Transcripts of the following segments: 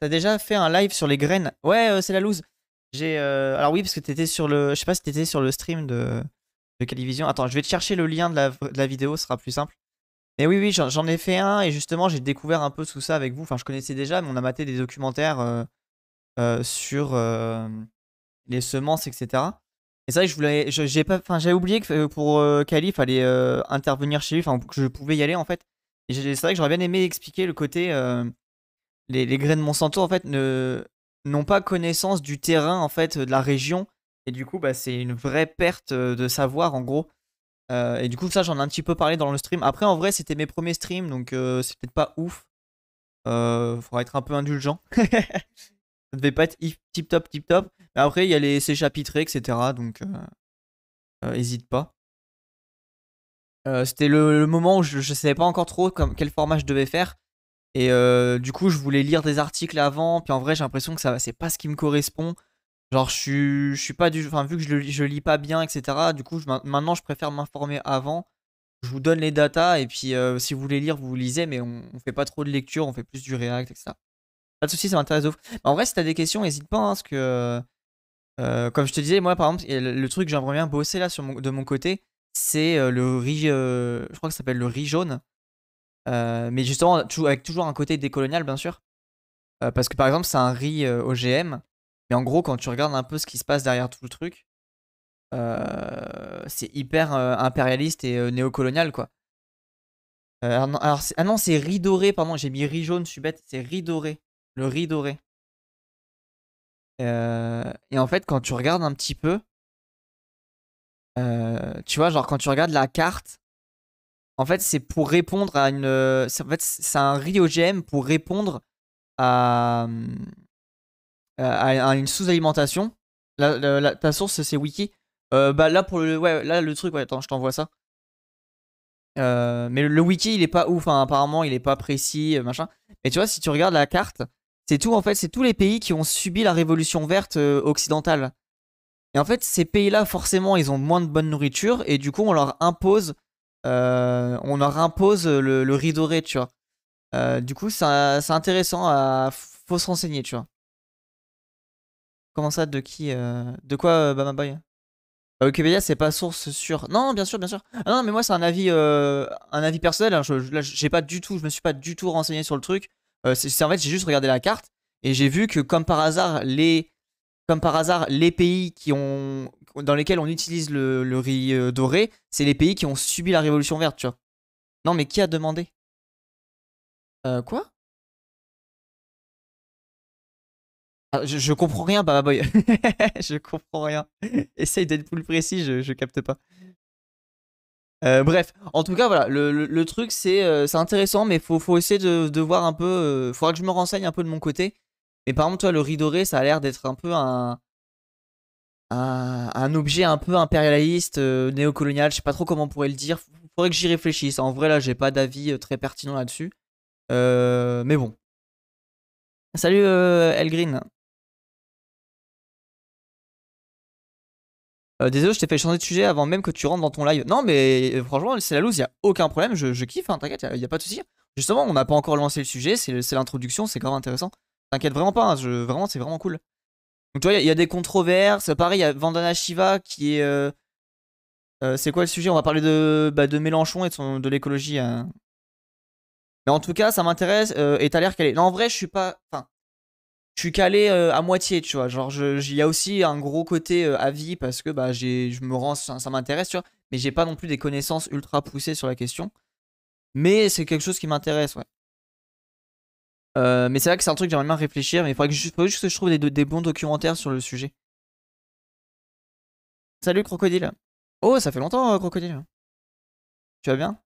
T'as déjà fait un live sur les graines Ouais, euh, c'est la loose. J'ai, euh, Alors oui, parce que t'étais sur le. Je sais pas si t'étais sur le stream de, de Calivision. Attends, je vais te chercher le lien de la, vidéo, ce sera plus simple. Mais oui, oui, j'en ai fait un et justement, j'ai découvert un peu tout ça avec vous. Enfin, je connaissais déjà, mais on a maté des documentaires euh, sur les semences, etc. Et c'est vrai que je voulais, j'ai pas, enfin, j'avais oublié que pour Cali, il fallait intervenir chez lui, enfin, que je pouvais y aller en fait. c'est vrai que j'aurais bien aimé expliquer le côté les, les de Monsanto en fait ne n'ont pas connaissance du terrain en fait de la région et du coup bah, c'est une vraie perte euh, de savoir en gros. Euh, et du coup ça j'en ai un petit peu parlé dans le stream. Après en vrai c'était mes premiers streams donc euh, c'est peut-être pas ouf. faudra être un peu indulgent. ça devait pas être tip top tip top. Mais après il y a les séchapitrés, etc donc hésite pas. c'était le, moment où je, ne savais pas encore trop comme, quel format je devais faire. Et euh, du coup, je voulais lire des articles avant, puis en vrai, j'ai l'impression que ça c'est pas ce qui me correspond. Genre, je suis, suis pas du. Enfin, vu que je, je lis pas bien, etc., du coup, maintenant, je préfère m'informer avant. Je vous donne les datas, et puis euh, si vous voulez lire, vous lisez, mais on, on, fait pas trop de lecture, on fait plus du React, etc. Pas de soucis, ça m'intéresse de en vrai, si as des questions, n'hésite pas, hein, parce que. Euh, comme je te disais, moi, par exemple, le, truc que j'aimerais bien bosser là sur de mon côté, c'est le riz. je crois que ça s'appelle le riz jaune. Euh, mais justement, avec toujours un côté décolonial, bien sûr. Euh, parce que par exemple, c'est un riz euh, OGM. Mais en gros, quand tu regardes un peu ce qui se passe derrière tout le truc, c'est hyper impérialiste et néocolonial, quoi. alors, ah non, c'est riz doré, pardon, j'ai mis riz jaune, je suis bête. C'est riz doré. Le riz doré. et en fait, quand tu regardes un petit peu, tu vois, genre quand tu regardes la carte, en fait, c'est pour répondre à une. En fait, c'est un RioGM pour répondre euh, à, à, une sous-alimentation. La, ta source, c'est Wiki. Euh, bah là, pour le, ouais, là, le truc, ouais, attends, je t'envoie ça. Euh, mais le, wiki, il est pas ouf, hein, apparemment, il est pas précis, machin. Mais tu vois, si tu regardes la carte, c'est tout, en fait, c'est tous les pays qui ont subi la révolution verte occidentale. Et en fait, ces pays-là, forcément, ils ont moins de bonne nourriture, et du coup, on leur impose euh, on leur impose le, le riz doré, tu vois. Euh, du coup, c'est intéressant, à, faut se renseigner, tu vois. Comment ça, de qui euh, De quoi, Bama Boy bah, Wikipédia, c'est pas source sûre. Non, bien sûr, bien sûr. Ah non, mais moi, c'est un avis, un avis personnel. Hein. Je, pas du tout, je me suis pas du tout renseigné sur le truc. c'est, en fait, j'ai juste regardé la carte et j'ai vu que, comme par hasard, les, comme par hasard, les pays qui ont dans lesquels on utilise le, riz euh, doré, c'est les pays qui ont subi la révolution verte, tu vois. Non, mais qui a demandé Euh, quoi ah, je, comprends rien, Baba Boy. je comprends rien. Essaye d'être plus précis, je, je capte pas. Euh, bref, en tout cas, voilà, le, le, truc c'est euh, c'est intéressant, mais faut, faut essayer de, de voir un peu. faudra que je me renseigne un peu de mon côté. Mais par exemple, toi, le riz doré, ça a l'air d'être un peu un, un, objet un peu impérialiste, euh, néocolonial, je sais pas trop comment on pourrait le dire. Faudrait que j'y réfléchisse. En vrai, là, j'ai pas d'avis euh, très pertinent là-dessus. Euh, mais bon. Salut Elgreen. désolé, je t'ai fait changer de sujet avant même que tu rentres dans ton live. Non, mais franchement, c'est la loose, y a aucun problème. Je, kiffe, hein, t'inquiète, il y, a pas de souci. Justement, on n'a pas encore lancé le sujet, c'est l'introduction, c'est grave intéressant. T'inquiète vraiment pas, hein, vraiment, c'est vraiment cool. Donc tu vois, il y, a des controverses. Pareil, il y a Vandana Shiva qui est. Euh, euh, c'est quoi le sujet On va parler de, bah, de Mélenchon et de, de l'écologie. Hein. Mais en tout cas, ça m'intéresse euh, et t'as l'air calé. Non, en vrai, je suis pas. Enfin, je suis calé à moitié, tu vois. Genre, il y a aussi un gros côté avis parce que bah, je me rends. Ça, ça m'intéresse, tu vois. Mais j'ai pas non plus des connaissances ultra poussées sur la question. Mais c'est quelque chose qui m'intéresse, ouais. Euh, mais c'est vrai que c'est un truc que j'aimerais bien réfléchir, mais il faudrait, que juste que je trouve des, bons documentaires sur le sujet. Salut Crocodile. Oh, ça fait longtemps euh, Crocodile. Tu vas bien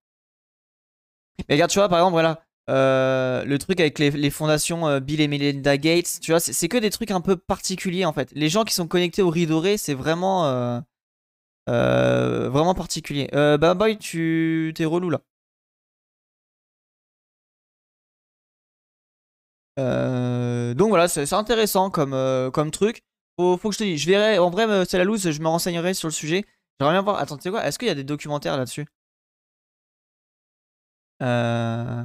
Mais regarde, tu vois, par exemple, voilà, euh, le truc avec les, fondations Bill et Melinda Gates, tu vois, c'est que des trucs un peu particuliers en fait. Les gens qui sont connectés au doré, c'est vraiment... vraiment particulier. bah boy, tu t'es relou là. Euh, donc voilà, c'est intéressant comme, euh, comme truc. Faut, faut, que je te dise, je verrai, en vrai, euh, c'est la loose, je me renseignerai sur le sujet. J'aimerais bien voir, attends, tu sais quoi, est-ce qu'il y a des documentaires là-dessus euh...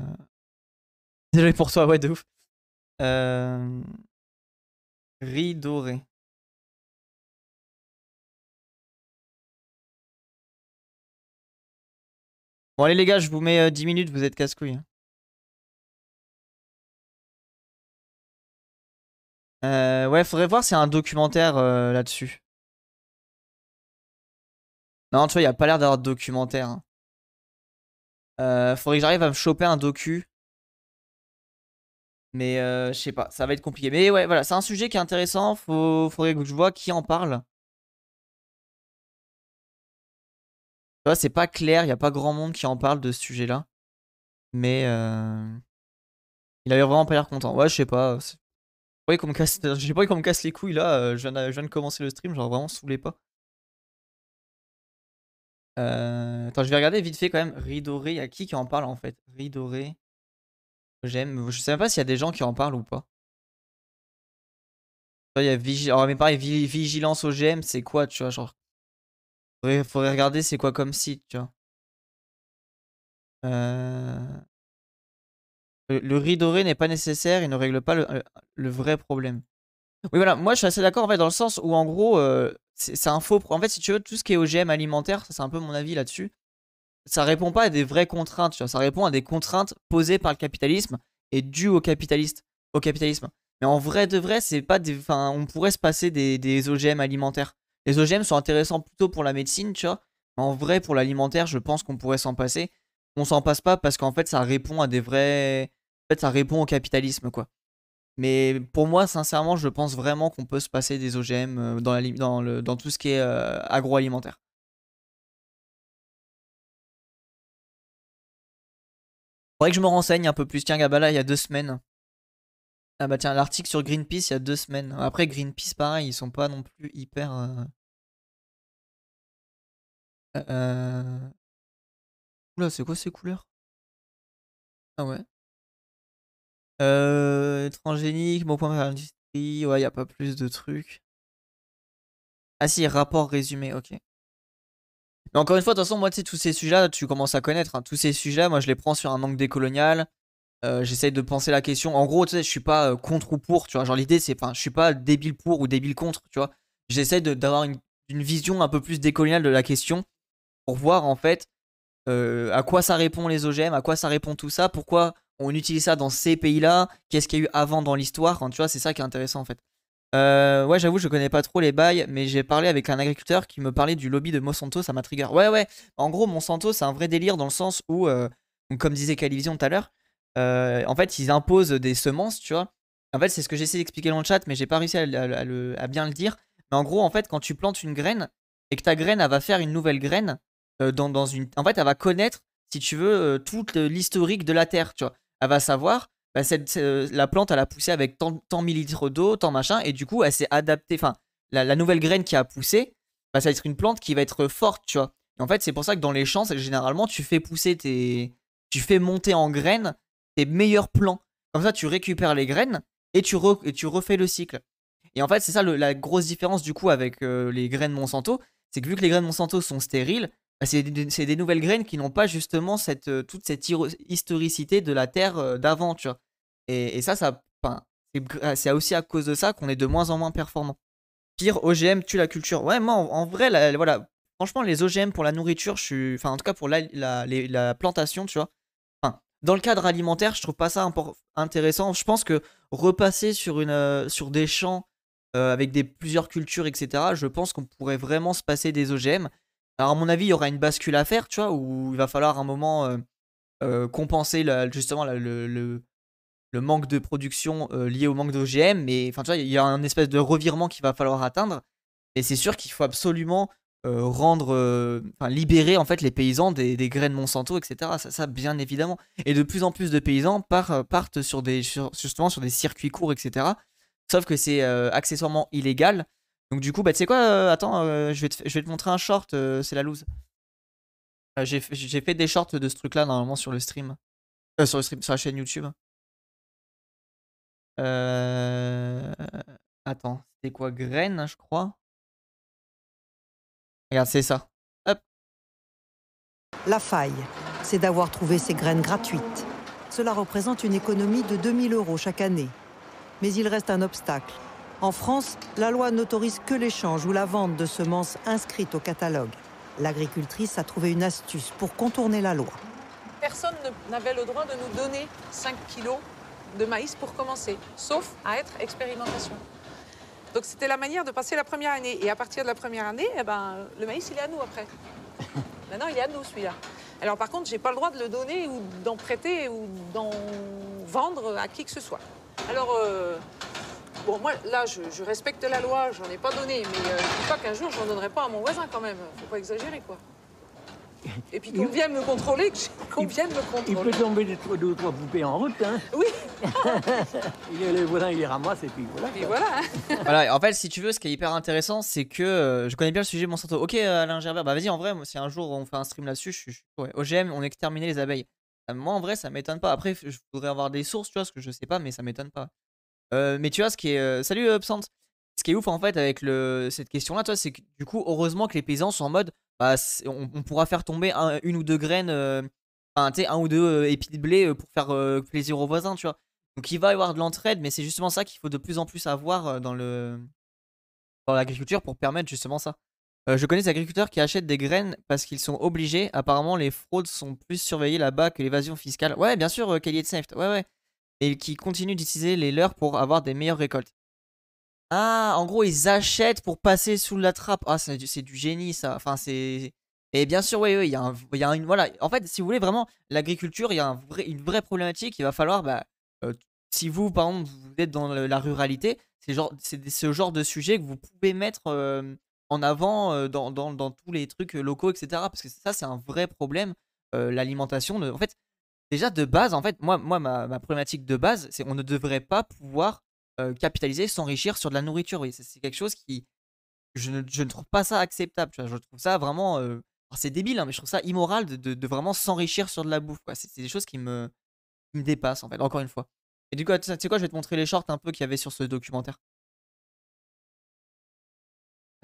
Désolé pour toi, ouais, de ouf. Euh... doré Bon allez les gars, je vous mets 10 minutes, vous êtes casse couilles hein. Euh, ouais, faudrait voir s'il y a un documentaire euh, là-dessus. Non, tu vois, il n'y a pas l'air d'avoir de documentaire. Hein. Euh, faudrait que j'arrive à me choper un docu. Mais je sais pas, ça va être compliqué. Mais ouais, voilà, c'est un sujet qui est intéressant. Faut... Faudrait que je vois qui en parle. Tu vois, c'est pas clair, il n'y a pas grand monde qui en parle de ce sujet-là. Mais il avait vraiment pas l'air content. Ouais, je sais pas. j'ai pas qu'on me casse les couilles là. Euh, je viens, de, commencer le stream, genre vraiment saoulez pas. Euh... Attends, je vais regarder vite fait quand même. Ridoré, il qui qui en parle en fait Ridoré. J'aime. Je sais même pas s'il y a des gens qui en parlent ou pas. Il y a oh, vigilance OGM, c'est quoi, tu vois, genre. Faudrait, faudrait regarder c'est quoi comme site, tu vois. Euh... Le, riz doré n'est pas nécessaire il ne règle pas le, euh, vrai problème. Oui, voilà, moi je suis assez d'accord en dans le sens où en gros, euh, c'est un faux. En fait, si tu veux, tout ce qui est OGM alimentaire, c'est un peu mon avis là-dessus, ça répond pas à des vraies contraintes, ça répond à des contraintes posées par le capitalisme et dues aux capitalistes, au capitalisme. Mais en vrai de vrai, c'est pas des. Enfin, on pourrait se passer des, OGM alimentaires. Les OGM sont intéressants plutôt pour la médecine, tu vois. Mais en vrai, pour l'alimentaire, je pense qu'on pourrait s'en passer. On s'en passe pas parce qu'en fait, ça répond à des vrais, en fait, ça répond au capitalisme, quoi. Mais pour moi, sincèrement, je pense vraiment qu'on peut se passer des OGM euh, dans, le, dans tout ce qui est euh, agroalimentaire. Faudrait que je me renseigne un peu plus. Tiens, Gabala, il y a deux semaines. Ah bah tiens, l'article sur Greenpeace, il y a deux semaines. Après, Greenpeace, pareil, ils sont pas non plus hyper... Euh... euh Oula, c'est quoi ces couleurs Ah ouais. Euh, transgénique, mon point vers l'industrie, ouais, y a pas plus de trucs. Ah si, rapport résumé, ok. Mais encore une fois, de toute façon, moi, tu sais, tous ces sujets-là, tu commences à connaître. Hein, tous ces sujets, moi, je les prends sur un angle décolonial. Euh, J'essaye de penser la question. En gros, tu sais, je suis pas euh, contre ou pour, tu vois. Genre, l'idée, c'est, enfin, je suis pas débile pour ou débile contre, tu vois. J'essaie d'avoir une, vision un peu plus décoloniale de la question pour voir, en fait, euh, à quoi ça répond les OGM, à quoi ça répond tout ça, pourquoi on utilise ça dans ces pays-là, qu'est-ce qu'il y a eu avant dans l'histoire, tu vois, c'est ça qui est intéressant en fait. Euh, ouais, j'avoue, je connais pas trop les bails, mais j'ai parlé avec un agriculteur qui me parlait du lobby de Monsanto, ça m'a trigger. Ouais, ouais, en gros, Monsanto, c'est un vrai délire dans le sens où, euh, comme disait Calivision tout à l'heure, euh, en fait, ils imposent des semences, tu vois. En fait, c'est ce que j'essaie d'expliquer dans le chat, mais j'ai pas réussi à, bien le dire. Mais en gros, en fait, quand tu plantes une graine et que ta graine, elle va faire une nouvelle graine, dans, une... en fait, elle va connaître, si tu veux, toute l'historique de la terre, tu vois elle va savoir, bah, la plante, elle a poussé avec tant, tant millilitres d'eau, tant machin, et du coup, elle s'est adaptée. Enfin, la, nouvelle graine qui a poussé, bah, ça va être une plante qui va être forte, tu vois. en fait, c'est pour ça que dans les champs, généralement, tu fais pousser tes. Tu fais monter en graines tes meilleurs plants. Comme ça, tu récupères les graines et tu, tu refais le cycle. Et en fait, c'est ça la grosse différence du coup avec euh, les graines Monsanto, c'est que vu que les graines Monsanto sont stériles, bah, c'est des, nouvelles graines qui n'ont pas justement euh, toute cette historicité de la terre euh, d'avant, Et, ça, ça ah, c'est aussi à cause de ça qu'on est de moins en moins performant. Pire, OGM tue la culture. Ouais, moi, en, vrai, voilà, franchement, les OGM pour la nourriture, je suis. Enfin, en tout cas, pour la, plantation, tu vois. dans le cadre alimentaire, je trouve pas ça intéressant. Je pense que repasser sur, une, euh, sur des champs avec des, plusieurs cultures, etc., je pense qu'on pourrait vraiment se passer des OGM. Alors à mon avis, il y aura une bascule à faire, tu vois, où il va falloir un moment euh, euh, compenser justement le, manque de production euh, lié au manque d'OGM. Mais enfin, tu vois, il y a un espèce de revirement qu'il va falloir atteindre. Et c'est sûr qu'il faut absolument rendre, libérer en fait les paysans des, des graines Monsanto, etc. Ça, bien évidemment. Et de plus en plus de paysans partent sur des circuits courts, etc. Sauf que c'est accessoirement illégal. Donc du coup, bah tu sais quoi, euh, attends, euh, je, vais te, montrer un short, euh, c'est la loose. J'ai fait des shorts de ce truc-là normalement sur le stream. sur le stream, sur la chaîne YouTube. Attends, c'est quoi Graines, je crois Regarde, c'est ça. La faille, c'est d'avoir trouvé ces graines gratuites. Cela représente une économie de 2000 euros chaque année. Mais il reste un obstacle en France, la loi n'autorise que l'échange ou la vente de semences inscrites au catalogue. L'agricultrice a trouvé une astuce pour contourner la loi. Personne n'avait le droit de nous donner 5 kilos de maïs pour commencer, sauf à être expérimentation. Donc c'était la manière de passer la première année. Et à partir de la première année, eh ben, le maïs, il est à nous après. Maintenant, il est à nous, celui-là. Alors par contre, j'ai pas le droit de le donner ou d'en prêter ou d'en vendre à qui que ce soit. Alors, euh, Bon, moi, là, je, respecte la loi, j'en ai pas donné, mais euh, je dis pas qu'un jour, j'en donnerai pas à mon voisin, quand même. Faut pas exagérer, quoi. Et puis qu'on viennent me contrôler, qu'on vienne me contrôler. Il peut tomber deux ou trois poupées en route, hein Oui Le voisin, il les ramasse et puis voilà. Et voilà, en fait, si tu veux, ce qui est hyper intéressant, c'est que euh, je connais bien le sujet mon Monsanto. Ok, euh, Alain Gerber, bah vas-y, en vrai, si un jour on fait un stream là-dessus, je suis ouais, OGM, on exterminé, les abeilles. Moi, en vrai, ça m'étonne pas. Après, je voudrais avoir des sources, tu vois, ce que je sais pas, mais ça m'étonne pas. Euh, mais tu vois, ce qui est. Euh, salut, euh, Absente. Ce qui est ouf en fait avec le... cette question-là, toi, c'est que du coup, heureusement que les paysans sont en mode. Bah, on, pourra faire tomber une ou deux graines, enfin, tu sais, un ou deux épis de blé pour faire plaisir aux voisins, tu vois. Donc il va y avoir de l'entraide, mais c'est justement ça qu'il faut de plus en plus avoir dans le dans l'agriculture pour permettre justement ça. je connais des agriculteurs qui achètent des graines parce qu'ils sont obligés. Apparemment, les fraudes sont plus surveillées là-bas que l'évasion fiscale. Ouais, bien sûr, euh, de Safe. Ouais, ouais et qui continuent d'utiliser les leurs pour avoir des meilleures récoltes. Ah, en gros, ils achètent pour passer sous la trappe. Ah, c'est du, du, génie, ça. Enfin, c'est. Et bien sûr, oui, il y, a un, y a une. Voilà. En fait, si vous voulez vraiment l'agriculture, il y a un vrai, une vraie problématique. Il va falloir. Bah, euh, si vous, par exemple, vous êtes dans la ruralité, c'est genre, ce genre de sujet que vous pouvez mettre euh, en avant euh, dans, dans, dans, tous les trucs locaux, etc. Parce que ça, c'est un vrai problème. L'alimentation. En fait, déjà de base, en fait, moi, ma, problématique de base, c'est qu'on ne devrait pas pouvoir euh, capitaliser, s'enrichir sur de la nourriture. Oui, c'est quelque chose qui. Je ne, trouve pas ça acceptable. je trouve ça vraiment. Euh, c'est débile, hein, mais je trouve ça immoral de, vraiment s'enrichir sur de la bouffe. C'est des choses qui me, dépassent, en fait, encore une fois. Et du coup, tu sais quoi, je vais te montrer les shorts un peu qu'il y avait sur ce documentaire.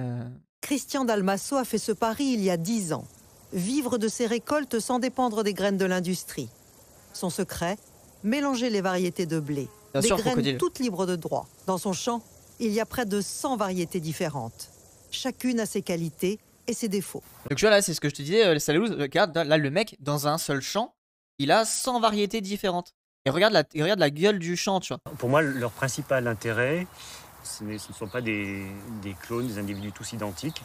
Euh. Christian Dalmasso a fait ce pari il y a 10 ans. Vivre de ses récoltes sans dépendre des graines de l'industrie. Son secret Mélanger les variétés de blé. Bien des graines toutes libres de droit. Dans son champ, il y a près de 100 variétés différentes. Chacune a ses qualités et ses défauts. Donc tu vois là, c'est ce que je te disais, euh, euh, regarde, là le mec, dans un seul champ, il a 100 variétés différentes. Et regarde la, regarde la gueule du champ, tu vois. Pour moi, leur principal intérêt, ce ne, sont pas des, des clones, des individus tous identiques.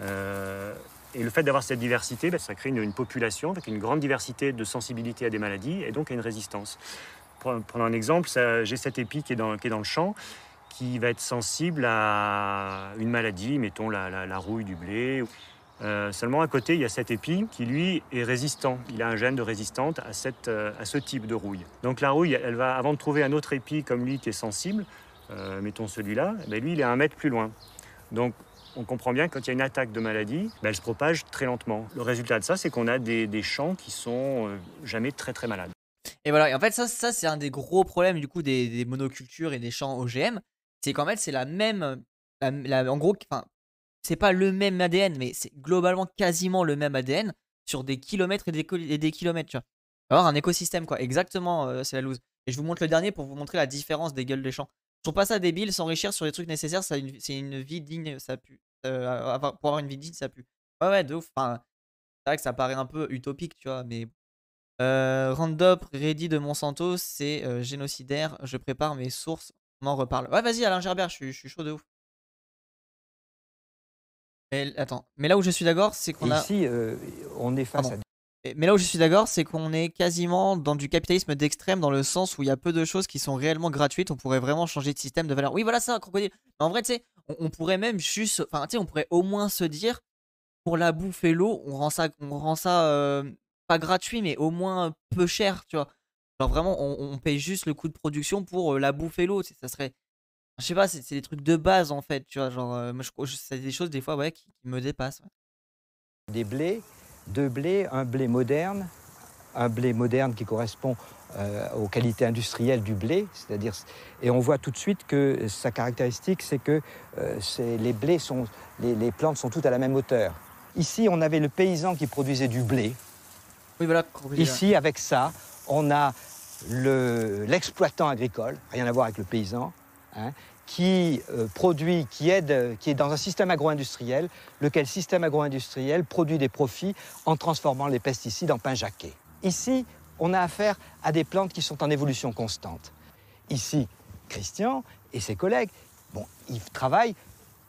Euh, et le fait d'avoir cette diversité, ben, ça crée une, population avec une grande diversité de sensibilité à des maladies et donc à une résistance. Prenons un exemple, j'ai cette épi qui est, dans, dans le champ, qui va être sensible à une maladie, mettons la, rouille du blé. Euh, seulement à côté, il y a cet épi qui, lui, est résistant. Il a un gène de résistance à, euh, à ce type de rouille. Donc la rouille, elle va, avant de trouver un autre épi comme lui qui est sensible, euh, mettons celui-là, ben, lui, il est un mètre plus loin. Donc on comprend bien que quand il y a une attaque de maladie, ben, elle se propage très lentement. Le résultat de ça, c'est qu'on a des, champs qui sont euh, jamais très très malades. Et voilà, et en fait ça, ça c'est un des gros problèmes du coup des, monocultures et des champs OGM, c'est qu'en fait c'est la même, en gros, enfin, c'est pas le même ADN, mais c'est globalement quasiment le même ADN sur des kilomètres et des, des kilomètres, tu Avoir un écosystème quoi, exactement, euh, c'est la loose. Et je vous montre le dernier pour vous montrer la différence des gueules des champs. Je trouve pas ça débile, s'enrichir sur les trucs nécessaires, c'est une, vie digne, ça pue. Euh, avoir, pour avoir une vie digne, ça pue. Ouais, ouais, de ouf. Enfin, c'est vrai que ça paraît un peu utopique, tu vois, mais. Euh, Ready de Monsanto, c'est euh, génocidaire. Je prépare mes sources, on en reparle. Ouais, vas-y, Alain Gerbert, je suis, chaud de ouf. Mais attends, mais là où je suis d'accord, c'est qu'on a. Ici, euh, on est face à. Mais là où je suis d'accord, c'est qu'on est quasiment dans du capitalisme d'extrême, dans le sens où il y a peu de choses qui sont réellement gratuites. On pourrait vraiment changer de système de valeur. Oui, voilà, ça, crocodile. en vrai, tu sais, on, pourrait même juste. Enfin, tu sais, on pourrait au moins se dire, pour la bouffe et l'eau, on rend ça, on rend ça euh, pas gratuit, mais au moins peu cher, tu vois. Genre vraiment, on, paye juste le coût de production pour euh, la bouffe et l'eau. Ça serait. Je sais pas, c'est des trucs de base, en fait, tu vois. Genre, euh, c'est des choses, des fois, ouais, qui, me dépassent. Des blés deux blés, un blé moderne, un blé moderne qui correspond euh, aux qualités industrielles du blé, c'est-à-dire et on voit tout de suite que sa caractéristique c'est que euh, les blés sont les, plantes sont toutes à la même hauteur. Ici on avait le paysan qui produisait du blé. Oui, voilà. Ici avec ça on a l'exploitant agricole, rien à voir avec le paysan, hein, qui euh, produit, qui aide, euh, qui est dans un système agro-industriel, lequel système agro-industriel produit des profits en transformant les pesticides en pain jaqué. Ici, on a affaire à des plantes qui sont en évolution constante. Ici, Christian et ses collègues, bon, ils travaillent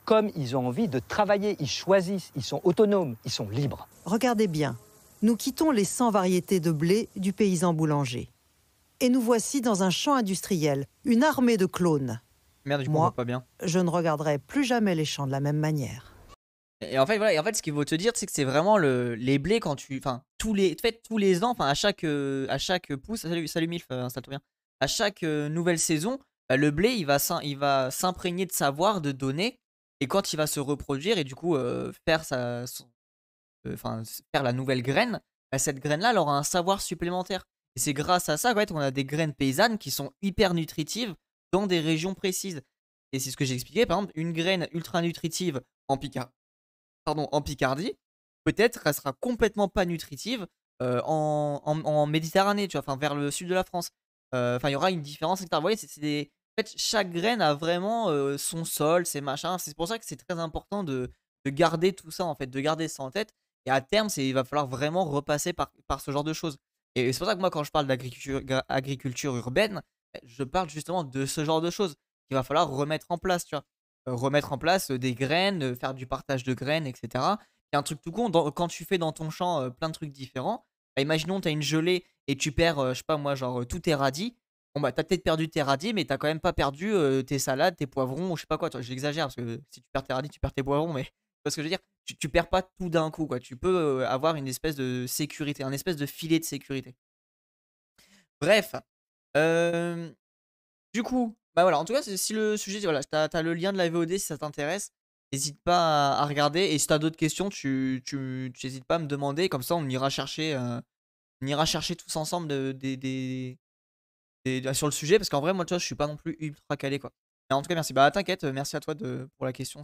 comme ils ont envie de travailler, ils choisissent, ils sont autonomes, ils sont libres. Regardez bien, nous quittons les 100 variétés de blé du paysan boulanger. Et nous voici dans un champ industriel, une armée de clones. Merde, je Moi, je ne regarderai plus jamais les champs de la même manière. Et en fait, voilà, en fait, ce qu'il faut te dire, c'est que c'est vraiment le, les blés quand tu. Enfin, tous les, en fait, tous les ans, enfin, à chaque, euh, à chaque pouce. Salut, salut Milf, euh, installe bien. À chaque euh, nouvelle saison, bah, le blé, il va, il va s'imprégner de savoir, de données. Et quand il va se reproduire et du coup faire, sa, enfin faire la nouvelle graine, bah, cette graine-là, elle aura un savoir supplémentaire. Et c'est grâce à ça, qu'on on a des graines paysannes qui sont hyper nutritives, dans des régions précises. Et c'est ce que j'ai par exemple, une graine ultra nutritive en, Pardon, en Picardie, peut-être elle sera complètement pas nutritive euh, en, Méditerranée, tu vois, enfin vers le sud de la France. Euh, enfin, il y aura une différence, Vous voyez, c'est des... fait, chaque graine a vraiment euh, son sol, ses machins. C'est pour ça que c'est très important de, garder tout ça, en fait, de garder ça en tête. Et à terme, il va falloir vraiment repasser par, par ce genre de choses. Et c'est pour ça que moi, quand je parle d'agriculture urbaine, je parle justement de ce genre de choses qu'il va falloir remettre en place, tu vois. Euh, remettre en place des graines, faire du partage de graines, etc. Il y a un truc tout con, quand tu fais dans ton champ plein de trucs différents, bah, imaginons tu as une gelée et tu perds, je sais pas moi, genre tout tes radis, bon bah t'as peut-être perdu tes radis, mais t'as quand même pas perdu tes salades, tes poivrons, ou je sais pas quoi. J'exagère parce que si tu perds tes radis, tu perds tes poivrons, mais parce que je veux dire, tu, perds pas tout d'un coup, quoi. Tu peux avoir une espèce de sécurité, un espèce de filet de sécurité. Bref, du coup, bah voilà, en tout cas, si le sujet, voilà, t'as as le lien de la VOD si ça t'intéresse. N'hésite pas à, regarder. Et si t'as d'autres questions, tu n'hésites pas à me demander. Comme ça, on ira chercher, euh, on ira chercher tous ensemble de, bah, sur le sujet. Parce qu'en vrai, moi, tu vois, je suis pas non plus ultra calé, quoi. Mais en tout cas, merci. Bah, t'inquiète, merci à toi de, pour la question.